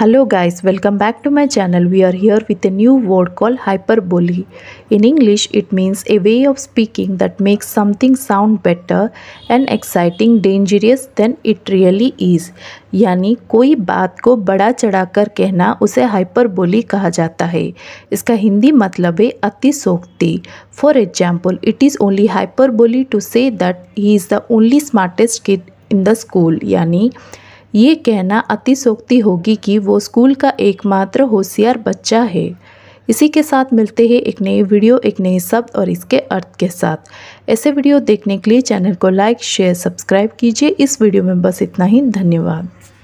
hello guys welcome back to my channel we are here with a new word call hyperbole in English it means a way of speaking that makes something sound better and exciting dangerous than it really is यानी कोई बात को बड़ा चढ़ाकर कहना उसे hyperbole कहा जाता है इसका हिंदी मतलब है अति अतिशोक्ति for example it is only hyperbole to say that he is the only smartest kid in the school यानी ये कहना अतिशोक्ति होगी कि वो स्कूल का एकमात्र होशियार बच्चा है इसी के साथ मिलते हैं एक नई वीडियो एक नए शब्द और इसके अर्थ के साथ ऐसे वीडियो देखने के लिए चैनल को लाइक शेयर सब्सक्राइब कीजिए इस वीडियो में बस इतना ही धन्यवाद